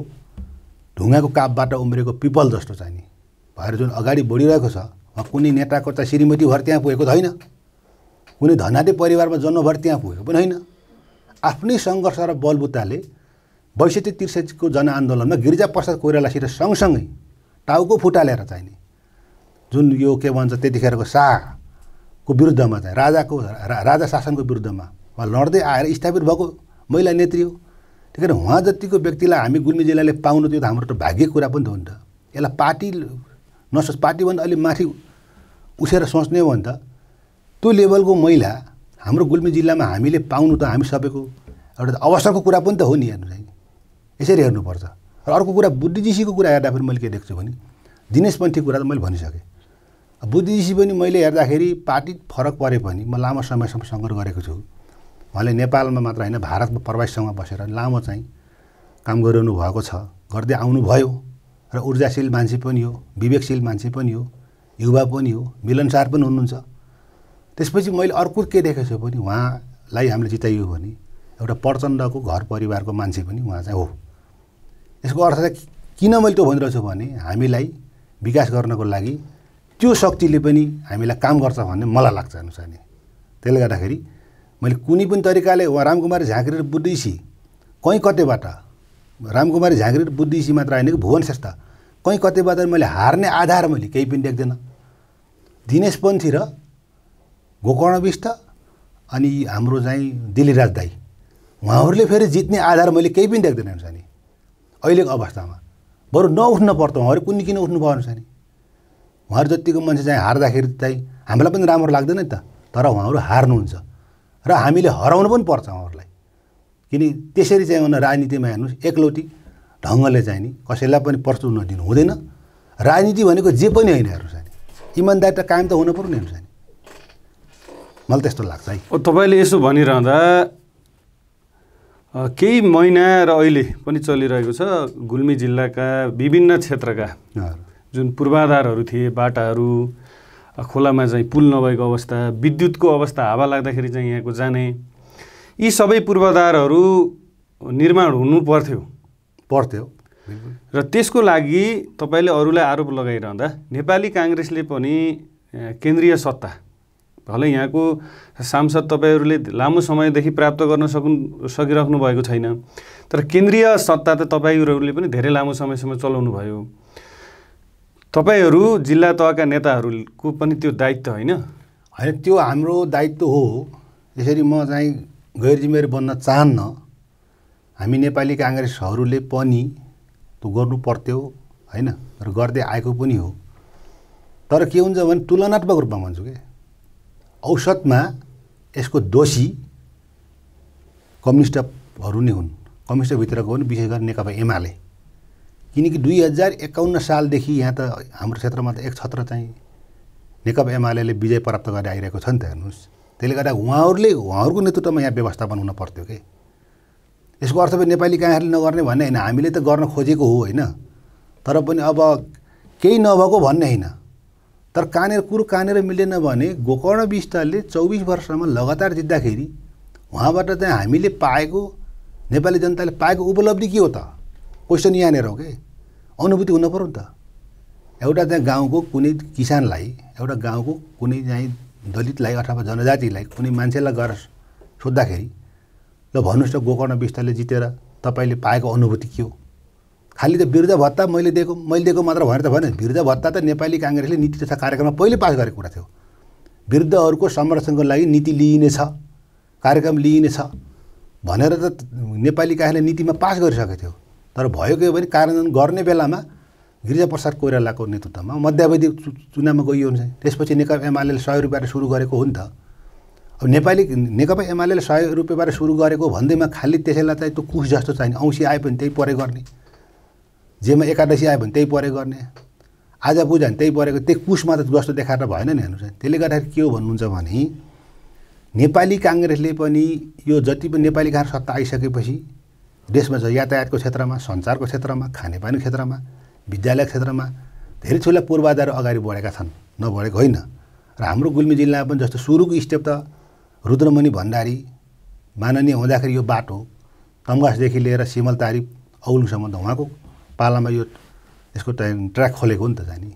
S2: ढुङ्गाको कापबाट उम्रेको पिपल जस्तो चाहिँ नि भएर जुन अगाडि बढिरहेको छ कुनै नेताको त श्रीमती भर त्यहाँ पुगेको त होइन कुनै धनाढ्य परिवारमा जन्मभर त्यहाँ पुगेको पनि होइन आफ्नै सङ्घर्ष र बलबुताले बैसठी त्रिसठीको जनआन्दोलनमा गिरिजा प्रसाद कोइरालासित सँगसँगै टाउको फुटालेर चाहिने जुन यो के भन्छ त्यतिखेरको शाहको विरुद्धमा चाहिँ राजाको राजा शासनको विरुद्धमा उहाँ लड्दै आएर स्थापित भएको महिला नेत्री हो त्यही कारण उहाँ जतिको व्यक्तिलाई हामी गुल्मी जिल्लाले पाउनु त्यो त हाम्रो त भाग्य कुरा पनि त हो नि त यसलाई पार्टी नसोच पार्टीभन्दा अलिक माथि उसेर सोच्ने हो भने त त्यो लेभलको महिला हाम्रो गुल्मी जिल्लामा हामीले पाउनु त हामी सबैको एउटा अवसरको कुरा पनि त हो नि हेर्नु चाहिँ यसरी हेर्नुपर्छ र अर्को कुरा बुद्धिजीसीको कुरा हेर्दाखेरि मैले के देख्छु भने दिनेशपन्थी कुरा त मैले भनिसकेँ बुद्धिजीसी पनि मैले हेर्दाखेरि पार्टी फरक परे पनि म लामो समयसम्म सङ्घर्ष गरेको छु उहाँले नेपालमा मात्र होइन भारतमा प्रवासीसँग बसेर लामो चाहिँ काम गरिरहनु भएको छ गर्दै आउनुभयो र ऊर्जाशील मान्छे पनि हो विवेकशील मान्छे पनि हो युवा पनि हो मिलनसार पनि हुनुहुन्छ त्यसपछि मैले अर्को के देखेको छु भने उहाँलाई हामीले जिताइयो भने एउटा प्रचण्डको घर परिवारको मान्छे पनि उहाँ चाहिँ हो यसको अर्थ चाहिँ किन मैले त्यो भनिरहेको भने हामीलाई विकास गर्नको लागि त्यो शक्तिले पनि हामीलाई काम गर्छ भन्ने मलाई लाग्छ अनुसार नि त्यसले गर्दाखेरि मैले कुनै पनि तरिकाले वा रामकुमारी झाँक्री र बुद्धिसी कहीँ कतैबाट रामकुमारी झाँक्री र बुद्धिसी मात्र होइन कि भुवन श्रेष्ठ कहीँ कतैबाट मैले हार्ने आधार मैले केही पनि देख्दिनँ दिनेश पन्थी र गोकर्ण विष्ट अनि हाम्रो चाहिँ दिलीराज दाई उहाँहरूले फेरि जित्ने आधार मैले केही पनि देख्दैन नि अहिलेको अवस्थामा बरु नउठ्न पर्थ्यो उहाँहरू कुन किन उठ्नु पर्यो नि उहाँहरू जतिको मान्छे चाहिँ हार्दाखेरि चाहिँ हामीलाई पनि राम्रो लाग्दैन नि त तर उहाँहरू हार्नुहुन्छ र हामीले हराउनु पनि पर्छ उहाँहरूलाई किन त्यसरी चाहिँ उनीहरू राजनीतिमा हेर्नुहोस् एकलौटी ढङ्गले चाहिँ नि कसैलाई पनि प्रस्तुत नदिनु हुँदैन राजनीति भनेको जे पनि होइन हेर्नुहोस् अनि इमान्दारी त कायम त हुनु पर्यो नि हेर्नुहोस् अनि मलाई त्यस्तो लाग्छ है
S1: तपाईँले यसो भनिरहँदा केही महिना र अहिले पनि चलिरहेको छ गुल्मी जिल्लाका विभिन्न क्षेत्रका जुन पूर्वाधारहरू थिए बाटाहरू खोलामा चाहिँ पुल नभएको अवस्था विद्युतको अवस्था हावा लाग्दाखेरि चाहिँ यहाँको जाने यी सबै पूर्वाधारहरू निर्माण हुनु पर्थ्यो पर्थ्यो र त्यसको लागि तपाईँले अरूलाई आरोप लगाइरहँदा नेपाली काङ्ग्रेसले पनि केन्द्रीय सत्ता भले यहाँको सांसद तपाईँहरूले लामो समयदेखि प्राप्त गर्न सकु सकिराख्नु भएको छैन तर केन्द्रीय सत्ता त तपाईँहरूले पनि धेरै लामो समयसम्म चलाउनु भयो तपाईँहरू जिल्ला तहका नेताहरूको पनि त्यो दायित्व होइन
S2: होइन त्यो हाम्रो दायित्व हो यसरी म चाहिँ गैर बन्न चाहन्न हामी नेपाली काङ्ग्रेसहरूले पनि त गर्नु पर्थ्यो होइन र गर्दै आएको पनि हो तर के हुन्छ भने तुलनात्मक रूपमा भन्छु क्या औसतमा यसको दोषी कम्युनिस्टहरू नै हुन् कम्युनिस्टभित्रको हुन् विशेष गरी नेकपा एमाले किनकि दुई हजार एकाउन्न सालदेखि यहाँ त हाम्रो क्षेत्रमा त एक छत्र चाहिँ नेकपा एमाले विजय प्राप्त गरेर आइरहेको छ नि त हेर्नुहोस् त्यसले गर्दा उहाँहरूले उहाँहरूको नेतृत्वमा यहाँ व्यवस्थापन हुन पर्थ्यो कि यसको अर्थ पनि नेपाली काङ्ग्रेसले नगर्ने भन्ने होइन हामीले त गर्न खोजेको हो होइन तर पनि अब केही नभएको भन्ने होइन तर कानेर कुरो कानेर मिलेन भने गोकर्ण विष्टले चौबिस वर्षसम्म लगातार जित्दाखेरि उहाँबाट चाहिँ हामीले पाएको नेपाली जनताले पाएको उपलब्धि के हो त क्वेसन यहाँनिर हो कि अनुभूति हुनु पऱ्यो नि त एउटा चाहिँ गाउँको कुनै किसानलाई एउटा गाउँको कुनै चाहिँ दलितलाई अथवा जनजातिलाई कुनै मान्छेलाई गएर सोद्धाखेरि ल भन्नुहोस् त गोकर्ण विस्तारले जितेर तपाईँले पाएको अनुभूति के हो खालि त वृद्ध भत्ता मैले दिएको मैले दिएको मात्र भनेर त भएन वृद्ध भत्ता त नेपाली काङ्ग्रेसले नीति तथा कार्यक्रममा पहिले पास गरेको कुरा थियो विरुद्धहरूको संरक्षणको लागि नीति लिइनेछ कार्यक्रम लिइनेछ भनेर त नेपाली काङ्ग्रेसले नीतिमा पास गरिसकेको थियो तर भयो के भने कार्यान्वयन गर्ने बेलामा गिरिजाप्रसाद कोइरालाको नेतृत्वमा मध्यावधि चुनावमा गइयो भने त्यसपछि नेकपा एमाले सय रुपियाँ सुरु गरेको हो नि त अब नेपाली नेकपा एमाले सय रुपियाँबाट सुरु गरेको भन्दैमा खालि त्यसैलाई चाहिँ त्यो कुस जस्तो चाहिने औँसी आयो भने त्यही परे गर्ने जेमा एकादशी आयो भने त्यही परे गर्ने आज पूजा भने त्यही परेको त्यही कुशमा त जस्तो देखाएर भएन नि हेर्नु चाहिँ त्यसले गर्दाखेरि के हो भन्नुहुन्छ भने नेपाली काङ्ग्रेसले पनि यो जति पनि नेपाली काङ्ग्रेस सत्ता आइसकेपछि देशमा छ यातायातको क्षेत्रमा सञ्चारको क्षेत्रमा खानेपानीको क्षेत्रमा विद्यालय क्षेत्रमा धेरै ठुला पूर्वाधार अगाडि बढेका छन् नबढेको होइन र हाम्रो गुल्मी जिल्लामा पनि जस्तो सुरुको स्टेप त रुद्रमणि भण्डारी माननीय हुँदाखेरि यो बाटो तङ्गासदेखि लिएर सिमल सिमलतारी औलुङसम्म त उहाँको पालामा यो यसको ट्र्याक खोलेको हो नि त जाने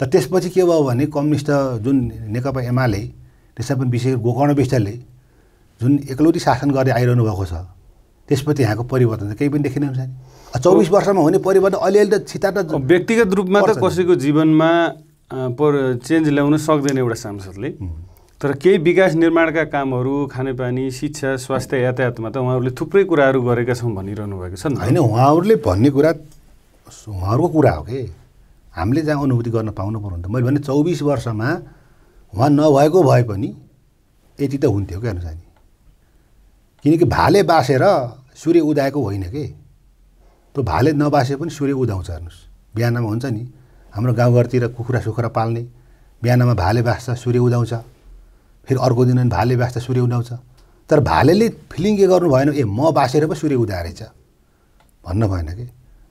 S2: त त्यसपछि के भयो भने कम्युनिस्ट जुन नेकपा एमाले त्यसमा पनि विशेष गोकर्ण विष्टले जुन एकलौटी शासन गर्दै आइरहनु भएको छ त्यसपछि यहाँको परिवर्तन त केही पनि देखिनु हुन्छ नि चौबिस वर्षमा हुने
S1: परिवर्तन अलिअलि त छिता त व्यक्तिगत रूपमा त कसैको जीवनमा पर चेन्ज ल्याउन सक्दैन एउटा सांसदले तर केही विकास निर्माणका कामहरू खानेपानी शिक्षा स्वास्थ्य यातायातमा त उहाँहरूले थुप्रै कुराहरू गरेका छौँ भनिरहनु भएको छ नि होइन
S2: उहाँहरूले भन्ने कुरा उहाँहरूको कुरा हो कि हामीले जहाँ अनुभूति गर्न पाउनु पर्नु त मैले भने चौबिस वर्षमा उहाँ नभएको भए पनि यति त हुन्थ्यो क्या हेर्नुहोस् हामी किनकि भाले बासेर सूर्य उदाएको होइन कि त्यो भाले नबासे पनि सूर्य उदाउँछ हेर्नुहोस् बिहानमा हुन्छ नि हाम्रो गाउँघरतिर कुखुरा सुखुरा पाल्ने बिहानमा भाले बास्छ सूर्य उदाउँछ फेरि अर्को दिन भाले बाँच्दा सूर्य उदाउँछ तर भालेले फिलिङ के गर्नु भएन ए म बासेर पो सूर्य उदा रहेछ भन्नु भएन कि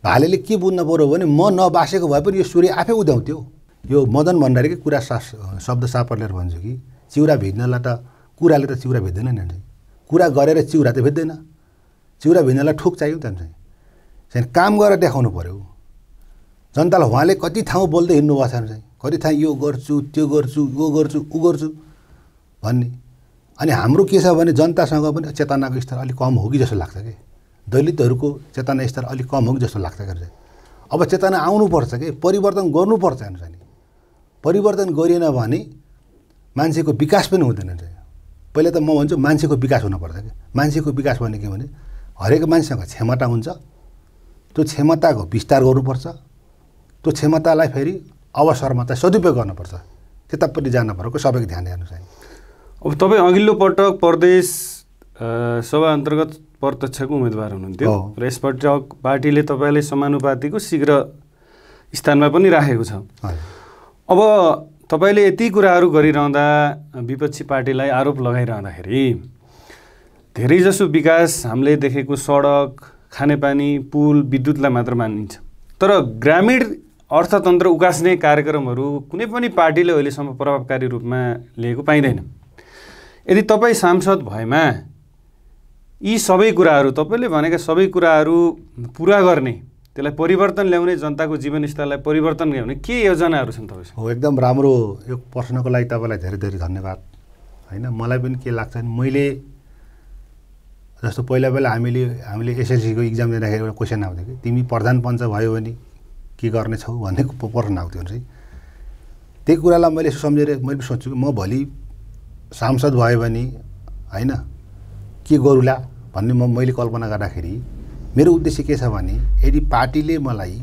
S2: भालेले के बुझ्नु पऱ्यो भने म नबासेको भए पनि यो सूर्य आफै उदाउँथ्यो यो मदन भण्डारीकै कुरा सा शब्द सापर भन्छु कि चिउरा भिज्नलाई त कुराले त चिउरा भिज्दैन नि चाहिँ कुरा गरेर चिउरा त भिज्दैन चिउरा भिज्नलाई ठोक चाहियो नि त चाहिँ चाहिँ काम गरेर देखाउनु पऱ्यो जनतालाई उहाँले कति ठाउँ बोल्दै भएको छ चाहिँ कति ठाउँ यो गर्छु त्यो गर्छु यो गर्छु ऊ गर्छु भन्ने अनि हाम्रो के छ भने जनतासँग पनि चेतनाको स्तर अलिक कम हो कि जस्तो लाग्छ कि दलितहरूको चेतना स्तर अलिक कम हो कि जस्तो लाग्छ क्या अब चेतना आउनुपर्छ कि परिवर्तन गर्नुपर्छ हेर्नुहोस् नि परिवर्तन गरिएन भने मान्छेको विकास पनि हुँदैन रहेछ पहिला त म भन्छु मान्छेको विकास हुनुपर्छ कि मान्छेको विकास भने के भने हरेक मान्छेसँग क्षमता हुन्छ त्यो क्षमताको विस्तार गर्नुपर्छ त्यो क्षमतालाई फेरि अवसरमा चाहिँ सदुपयोग गर्नुपर्छ त्यतापट्टि जानु सबैको ध्यान हेर्नु है
S1: अब तपाईँ अघिल्लो पटक प्रदेश सभा अन्तर्गत प्रत्यक्षको उम्मेदवार हुनुहुन्थ्यो र यसपटक पार्टीले तपाईँलाई समानुपातिको शीघ्र स्थानमा पनि राखेको छ अब तपाईँले यति कुराहरू गरिरहँदा विपक्षी पार्टीलाई आरोप लगाइरहँदाखेरि धेरैजसो विकास हामीले देखेको सडक खानेपानी पुल विद्युतलाई मात्र मानिन्छ तर ग्रामीण अर्थतन्त्र उकास्ने कार्यक्रमहरू कुनै पनि पार्टीले अहिलेसम्म प्रभावकारी रूपमा लिएको पाइँदैन यदि तपाईँ सांसद भएमा यी सबै कुराहरू तपाईँले भनेका सबै कुराहरू पुरा गर्ने त्यसलाई परिवर्तन ल्याउने जनताको जीवनस्तरलाई परिवर्तन ल्याउने के योजनाहरू छन् तपाईँसँग
S2: हो एकदम राम्रो यो प्रश्नको लागि तपाईँलाई धेरै धेरै धन्यवाद होइन मलाई पनि के लाग्छ भने मैले जस्तो पहिला पहिला हामीले हामीले एसएलसीको इक्जाम दिँदाखेरि एउटा क्वेसन आउँथ्यो कि तिमी प्रधान पञ्च भयो भने के गर्नेछौ भन्ने प्रश्न आउँथ्यो भने चाहिँ त्यही कुरालाई मैले सम्झेर मैले सोच्छु कि म भोलि सांसद भयो भने होइन के गरौँला भन्ने म मैले कल्पना गर्दाखेरि मेरो उद्देश्य के छ भने यदि पार्टीले मलाई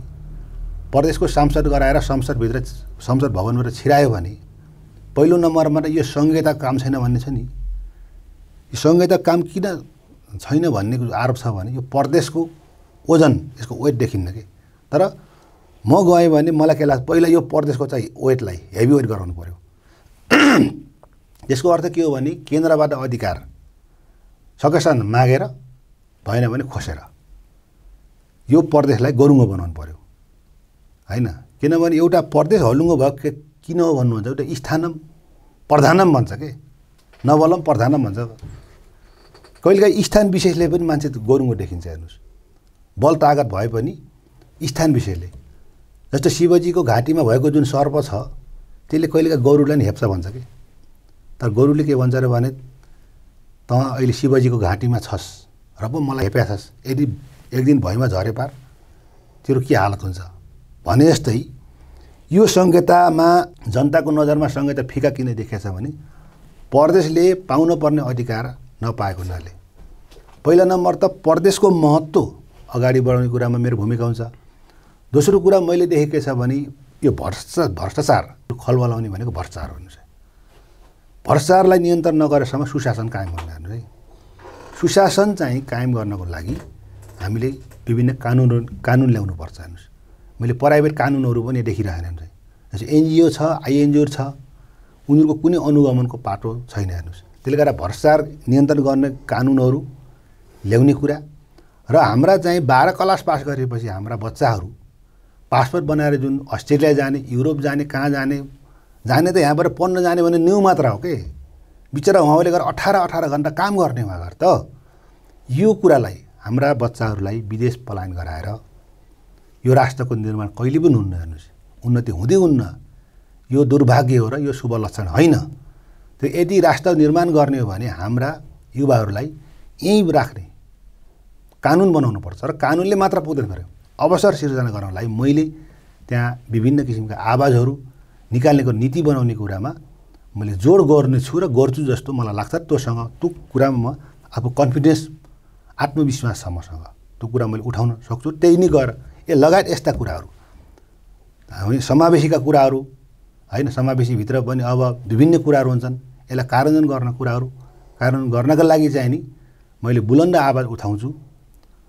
S2: प्रदेशको सांसद गराएर संसदभित्र संसद भवनबाट छिरायो भने पहिलो नम्बरमा त यो संहिता काम छैन भन्ने छ नि यो संहिता काम किन छैन भन्ने आरोप छ भने यो प्रदेशको ओजन यसको वेट देखिन्न कि तर म गएँ भने मलाई के लाग्छ पहिला यो प्रदेशको चाहिँ वेटलाई हेभी वेट गराउनु पऱ्यो यसको अर्थ के हो भने केन्द्रबाट अधिकार सकेसम्म मागेर भएन भने खोसेर यो प्रदेशलाई गरुङ्गो बनाउनु पऱ्यो होइन किनभने एउटा प्रदेश हलुङ्गो भयो किन हो भन्नुहुन्छ एउटा स्थानम प्रधानम भन्छ के नबलम प्रधानम भन्छ कहिलेकाहीँ स्थान विशेषले पनि मान्छे गरुङ्गो देखिन्छ हेर्नुहोस् बल तागत भए पनि स्थान विषयले जस्तो शिवजीको घाँटीमा भएको जुन सर्प छ त्यसले कहिलेकाहीँ गरुडलाई नि हेप्छ भन्छ कि तर गोरुले के भन्छ र भने त अहिले शिवजीको घाँटीमा छस् र पो मलाई हेप्या यदि एक दिन भैँमा झरे पार तेरो के हालत हुन्छ भने जस्तै यो संहितामा जनताको नजरमा संहिता फिका किन छ भने प्रदेशले पाउनुपर्ने अधिकार नपाएको हुनाले पहिला नम्बर त परदेशको महत्त्व अगाडि बढाउने कुरामा मेरो भूमिका हुन्छ दोस्रो कुरा मैले देखेको छ भने यो भ्रष्ट भ्रष्टाचार खलबलाउने भनेको भ्रष्टाचार हुनुहुन्छ भ्रष्टाचारलाई नियन्त्रण नगरेसम्म सुशासन कायम गर्न है सुशासन चाहिँ कायम गर्नको लागि हामीले विभिन्न कानुन कानुन ल्याउनुपर्छ हेर्नुहोस् मैले प्राइभेट कानुनहरू पनि देखिरहेन चाहिँ जस्तै एनजिओ छ आइएनजिओहरू छ उनीहरूको कुनै अनुगमनको पाटो छैन हेर्नुहोस् त्यसले गर्दा भ्रष्टाचार नियन्त्रण गर्ने कानुनहरू ल्याउने कुरा र हाम्रा चाहिँ बाह्र क्लास पास गरेपछि हाम्रा बच्चाहरू पासपोर्ट बनाएर जुन अस्ट्रेलिया जाने युरोप जाने कहाँ जाने जाने त यहाँबाट पढ्न जाने भने न्यु मात्र हो कि बिचरा उहाँले गरेर अठार अठार घन्टा काम गर्ने उहाँ घर त यो कुरालाई हाम्रा बच्चाहरूलाई विदेश पलायन गराएर यो राष्ट्रको निर्माण कहिले पनि हुन्न हेर्नुहोस् उन्नति हुँदै हुन्न यो दुर्भाग्य हो र यो शुभ लक्षण होइन त्यो यदि राष्ट्र निर्माण गर्ने हो भने हाम्रा युवाहरूलाई यहीँ राख्ने कानुन पर्छ र कानुनले मात्र पुग्दैन पऱ्यो अवसर सिर्जना गर्नलाई मैले त्यहाँ विभिन्न किसिमका आवाजहरू निकाल्नेको नीति बनाउने कुरामा मैले जोड गर्नेछु र गर्छु जस्तो मलाई लाग्छ तँसँग त्यो कुरामा म आफू कन्फिडेन्स आत्मविश्वास छ मसँग त्यो कुरा मैले उठाउन सक्छु त्यही नै गएर ए लगायत यस्ता कुराहरू हामी समावेशीका कुराहरू होइन समावेशीभित्र पनि अब विभिन्न कुराहरू हुन्छन् यसलाई कार्यान्वयन गर्न कुराहरू कार्यान्वयन गर्नका लागि चाहिँ नि मैले बुलन्द आवाज उठाउँछु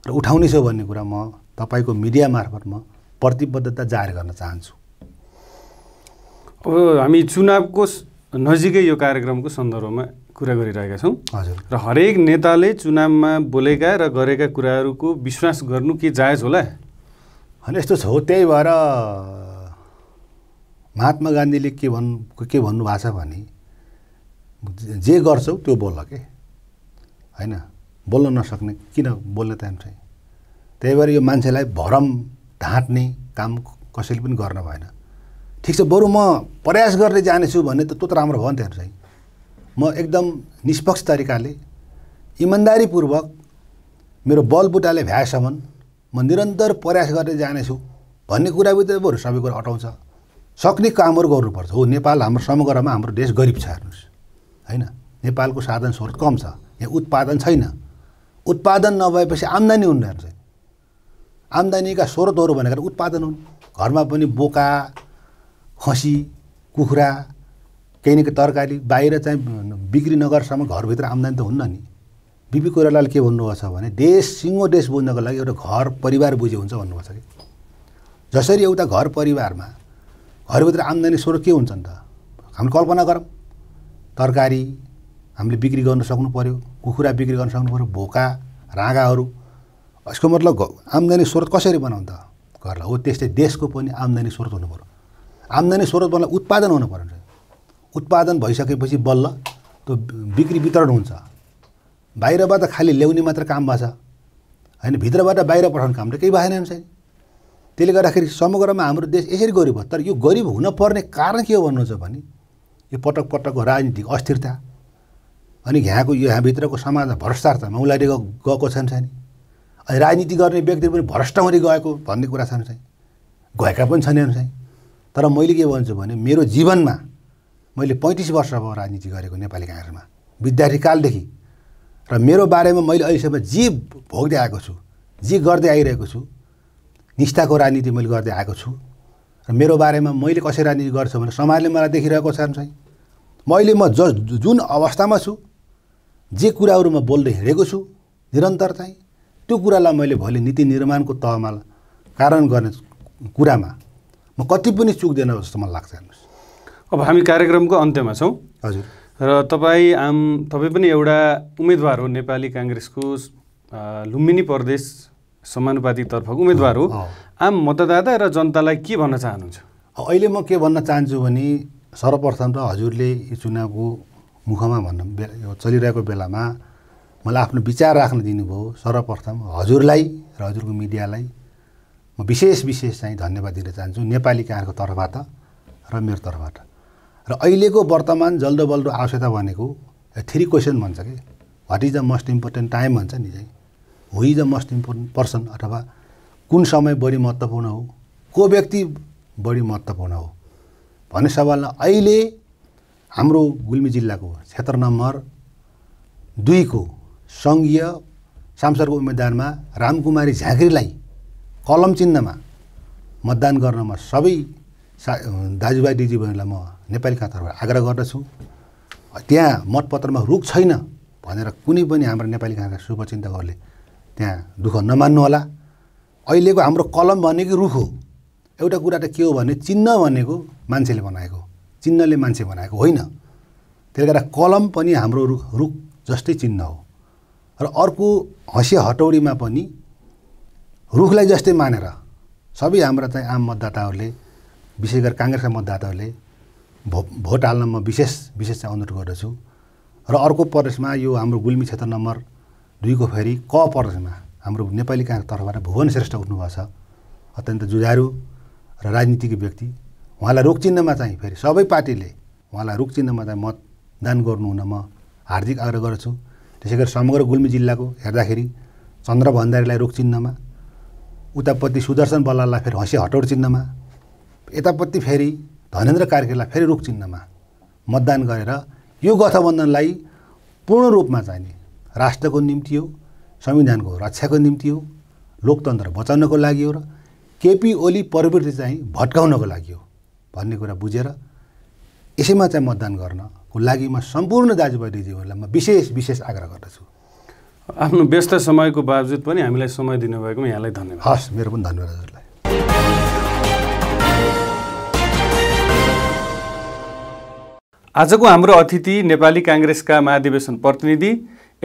S2: र उठाउनेछु भन्ने कुरा म तपाईँको मिडिया मार्फत म प्रतिबद्धता जाहेर गर्न चाहन्छु
S1: हामी चुनावको नजिकै यो कार्यक्रमको सन्दर्भमा कुरा गरिरहेका छौँ हजुर र हरेक नेताले चुनावमा बोलेका र गरेका कुराहरूको विश्वास गर्नु के जायज होला होइन
S2: यस्तो छ हो त्यही भएर महात्मा गान्धीले के भन्नु के भन्नुभएको छ भने जे गर्छौ त्यो बोल के होइन बोल्न नसक्ने किन बोल्ने टाइम त्यही भएर यो मान्छेलाई भरम ढाँट्ने काम कसैले पनि गर्न भएन ठिक छ बरु म प्रयास गर्दै जानेछु भन्ने त त्यो त राम्रो भयो नि त्यहाँ चाहिँ म एकदम निष्पक्ष तरिकाले इमान्दारीपूर्वक मेरो बलबुटाले भ्याएसम्म म निरन्तर प्रयास गर्दै जानेछु भन्ने कुरा पनि त बरु सबै कुरा अटाउँछ सक्ने कामहरू गर्नुपर्छ हो नेपाल हाम्रो समग्रमा हाम्रो देश गरिब छ हेर्नुहोस् होइन नेपालको साधन स्रोत कम छ यहाँ उत्पादन छैन उत्पादन नभएपछि आम्दानी हुन् हेर्नुहोस् आम्दानीका स्रोतहरू भनेको उत्पादन हुन् घरमा पनि बोका खसी कुखुरा केही न केही तरकारी बाहिर चाहिँ बिक्री नगरसम्म घरभित्र आम्दानी त हुन्न नि बिपी कोइरालाले के भन्नुभएको छ भने देश सिङ्गो देश बुझ्नको लागि एउटा घर परिवार बुझे हुन्छ भन्नुभएको छ कि जसरी एउटा घर परिवारमा घरभित्र आम्दानी स्रोत के हुन्छन् त हामीले कल्पना गरौँ तरकारी हामीले बिक्री गर्न सक्नु पऱ्यो कुखुरा बिक्री गर्न सक्नु पऱ्यो भोका राँगाहरू यसको मतलब आम्दानी स्रोत कसरी बनाउँ त घरलाई हो त्यस्तै देशको पनि आम्दानी स्रोत हुनु पऱ्यो आम्दानी स्रोत बल्ल उत्पादन हुनु पर्ने उत्पादन भइसकेपछि बल्ल त्यो बिक्री वितरण हुन्छ बाहिरबाट खालि ल्याउने मात्र काम भएको छ होइन भित्रबाट बाहिर पठाउने काम त केही भएन नि छैन त्यसले गर्दाखेरि समग्रमा हाम्रो देश यसरी गरिब हो तर यो गरिब हुनपर्ने कारण के हो भन्नुहुन्छ भने यो पटक पटकको राजनीतिक अस्थिरता अनि यहाँको यो यहाँभित्रको समाज भ्रष्टाचारमा उसलाई गएको छन् नि अनि राजनीति गर्ने व्यक्ति पनि भ्रष्ट हुँदै गएको भन्ने कुरा छन् नि गएका पनि छन् छैन चाहिँ तर मैले के भन्छु भने मेरो जीवनमा मैले पैँतिस वर्ष भयो राजनीति गरेको नेपाली काङ्ग्रेसमा विद्यार्थीकालदेखि र मेरो बारेमा मैले अहिलेसम्म जे भोग्दै आएको छु जे गर्दै आइरहेको छु निष्ठाको राजनीति मैले गर्दै आएको छु र मेरो बारेमा मैले कसरी राजनीति गर्छु भने समाजले मलाई देखिरहेको छ चाहिँ मैले म जुन अवस्थामा छु जे कुराहरू म बोल्दै हिँडेको छु निरन्तर चाहिँ त्यो कुरालाई मैले भोलि नीति निर्माणको तहमा कारण गर्ने कुरामा कति पनि चुक्दैन जस्तो मलाई लाग्छ हेर्नुहोस्
S1: अब हामी कार्यक्रमको अन्त्यमा छौँ हजुर र तपाईँ आम तपाईँ पनि एउटा उम्मेदवार हो नेपाली काङ्ग्रेसको लुम्बिनी प्रदेश तर्फको उम्मेदवार हो आम मतदाता र जनतालाई के भन्न चाहनुहुन्छ
S2: अहिले म के भन्न चाहन्छु भने सर्वप्रथम त हजुरले यो चुनावको मुखमा भन्न बेला चलिरहेको बेलामा मलाई आफ्नो विचार राख्न दिनुभयो सर्वप्रथम हजुरलाई र हजुरको मिडियालाई विशेष विशेष चाहिँ धन्यवाद दिन चाहन्छु नेपाली कहाँको तर्फबाट र मेरो तर्फबाट र अहिलेको वर्तमान जल्दो बल्दो आवश्यकता भनेको थ्री क्वेसन भन्छ कि what is the most important time भन्छ नि चाहिँ who is the most important person अथवा कुन समय बढी महत्त्वपूर्ण हो को व्यक्ति बढी महत्त्वपूर्ण हो भन्ने सवाललाई अहिले हाम्रो गुल्मी जिल्लाको क्षेत्र नम्बर दुईको सङ्घीय सांसदको उम्मेदवारमा रामकुमारी झाँक्रीलाई कलम चिन्हमा मतदान गर्नमा सबै सा दाजुभाइ दिदीबहिनीलाई म नेपाली तर्फबाट आग्रह गर्दछु त्यहाँ मतपत्रमा रुख छैन भनेर कुनै पनि हाम्रो नेपाली कहाँका शुभचिन्तकहरूले त्यहाँ दुःख नमान्नुहोला अहिलेको हाम्रो कलम भनेकै रुख हो एउटा कुरा त के हो भने चिन्ह भनेको मान्छेले बनाएको चिन्हले मान्छे बनाएको होइन त्यसले गर्दा कलम पनि हाम्रो रुख रुख जस्तै चिन्ह हो र अर्को हँसे हटौडीमा पनि रुखलाई जस्तै मानेर सबै हाम्रा चाहिँ आम मतदाताहरूले विशेष गरी काङ्ग्रेसका मतदाताहरूले भो भोट हाल्न म विशेष विशेष चाहिँ अनुरोध गर्दछु र अर्को प्रदेशमा यो हाम्रो गुल्मी क्षेत्र नम्बर दुईको फेरि क प्रदेशमा हाम्रो नेपाली काङ्ग्रेस तर्फबाट भुवन श्रेष्ठ उठ्नुभएको छ अत्यन्त जुझारु र राजनीतिक व्यक्ति उहाँलाई रुख चिन्हमा चाहिँ फेरि सबै पार्टीले उहाँलाई रुख चिन्हमा चाहिँ मतदान गर्नुहुन म हार्दिक आग्रह गर्छु त्यसै गरी समग्र गुल्मी जिल्लाको हेर्दाखेरि चन्द्र भण्डारीलाई रुख चिन्हमा उतापट्टि सुदर्शन बल्लाललाई फेरि हँसी हटौड चिन्हमा यतापट्टि फेरि धनेन्द्र कार्कीलाई फेरि रुख चिन्हमा मतदान गरेर यो गठबन्धनलाई पूर्ण रूपमा चाहिने राष्ट्रको निम्ति हो संविधानको रक्षाको निम्ति हो लोकतन्त्र बचाउनको लागि हो र केपी ओली प्रवृत्ति चाहिँ भट्काउनको लागि हो भन्ने कुरा बुझेर यसैमा चाहिँ मतदान गर्नको लागि म सम्पूर्ण दाजुभाइ दिदीहरूलाई म विशेष विशेष आग्रह गर्दछु
S1: आफ्नो व्यस्त समयको बावजुद पनि हामीलाई समय दिनुभएकोमा यहाँलाई धन्यवाद हस् मेरो पनि धन्यवाद हजुरलाई आजको हाम्रो अतिथि नेपाली काङ्ग्रेसका महाधिवेशन प्रतिनिधि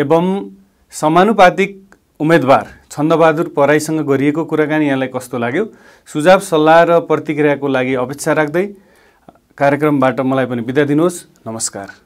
S1: एवं समानुपातिक उम्मेदवार छन्दबहादुर पराईसँग गरिएको कुराकानी यहाँलाई कस्तो लाग्यो सुझाव सल्लाह र प्रतिक्रियाको लागि अपेक्षा राख्दै कार्यक्रमबाट मलाई पनि बिदा दिनुहोस् नमस्कार